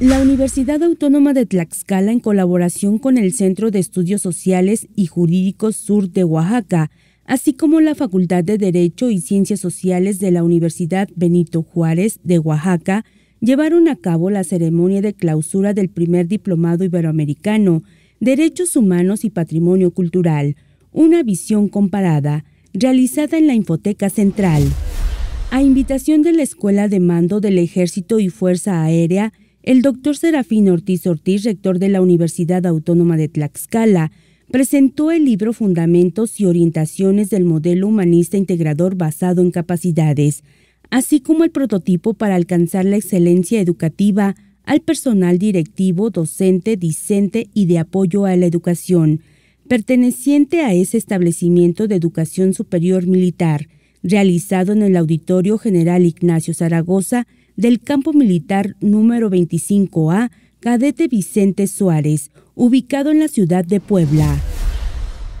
La Universidad Autónoma de Tlaxcala, en colaboración con el Centro de Estudios Sociales y Jurídicos Sur de Oaxaca, así como la Facultad de Derecho y Ciencias Sociales de la Universidad Benito Juárez de Oaxaca, llevaron a cabo la ceremonia de clausura del primer diplomado iberoamericano, Derechos Humanos y Patrimonio Cultural, una visión comparada, realizada en la Infoteca Central. A invitación de la Escuela de Mando del Ejército y Fuerza Aérea, el doctor Serafín Ortiz Ortiz, rector de la Universidad Autónoma de Tlaxcala, presentó el libro Fundamentos y Orientaciones del Modelo Humanista Integrador basado en capacidades, así como el prototipo para alcanzar la excelencia educativa al personal directivo, docente, discente y de apoyo a la educación perteneciente a ese establecimiento de educación superior militar, realizado en el Auditorio General Ignacio Zaragoza del Campo Militar número 25A, Cadete Vicente Suárez, ubicado en la ciudad de Puebla.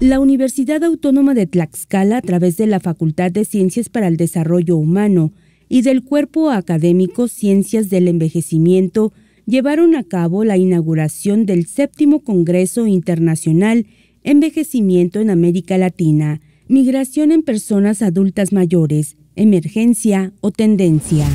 La Universidad Autónoma de Tlaxcala, a través de la Facultad de Ciencias para el Desarrollo Humano y del Cuerpo Académico Ciencias del Envejecimiento, llevaron a cabo la inauguración del séptimo Congreso Internacional envejecimiento en América Latina, migración en personas adultas mayores, emergencia o tendencia.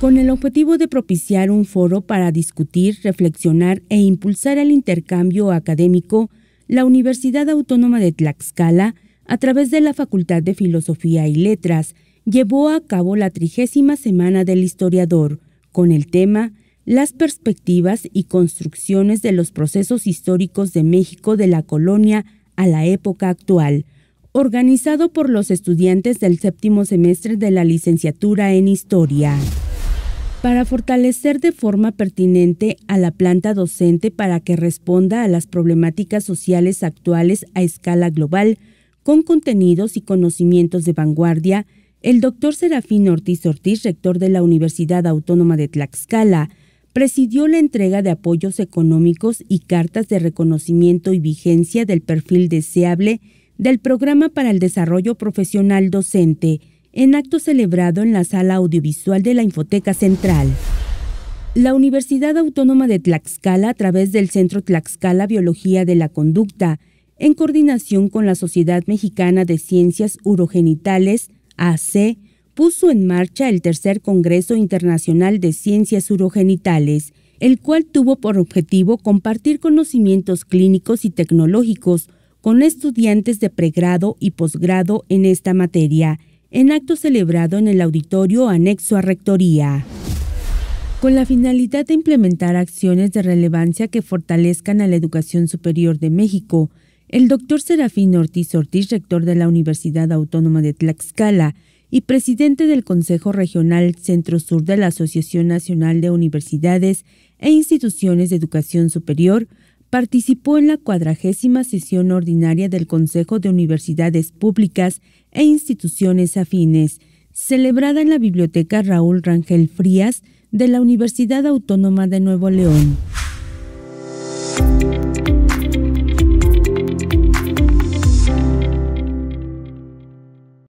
Con el objetivo de propiciar un foro para discutir, reflexionar e impulsar el intercambio académico, la Universidad Autónoma de Tlaxcala, a través de la Facultad de Filosofía y Letras, llevó a cabo la trigésima semana del historiador, con el tema las perspectivas y construcciones de los procesos históricos de México de la colonia a la época actual, organizado por los estudiantes del séptimo semestre de la licenciatura en Historia. Para fortalecer de forma pertinente a la planta docente para que responda a las problemáticas sociales actuales a escala global, con contenidos y conocimientos de vanguardia, el doctor Serafín Ortiz Ortiz, rector de la Universidad Autónoma de Tlaxcala, presidió la entrega de apoyos económicos y cartas de reconocimiento y vigencia del perfil deseable del Programa para el Desarrollo Profesional Docente, en acto celebrado en la sala audiovisual de la Infoteca Central. La Universidad Autónoma de Tlaxcala, a través del Centro Tlaxcala Biología de la Conducta, en coordinación con la Sociedad Mexicana de Ciencias Urogenitales, AC, puso en marcha el tercer Congreso Internacional de Ciencias Urogenitales, el cual tuvo por objetivo compartir conocimientos clínicos y tecnológicos con estudiantes de pregrado y posgrado en esta materia, en acto celebrado en el auditorio anexo a Rectoría. Con la finalidad de implementar acciones de relevancia que fortalezcan a la educación superior de México, el doctor Serafín Ortiz Ortiz, rector de la Universidad Autónoma de Tlaxcala, y presidente del Consejo Regional Centro Sur de la Asociación Nacional de Universidades e Instituciones de Educación Superior, participó en la cuadragésima sesión ordinaria del Consejo de Universidades Públicas e Instituciones Afines, celebrada en la Biblioteca Raúl Rangel Frías de la Universidad Autónoma de Nuevo León.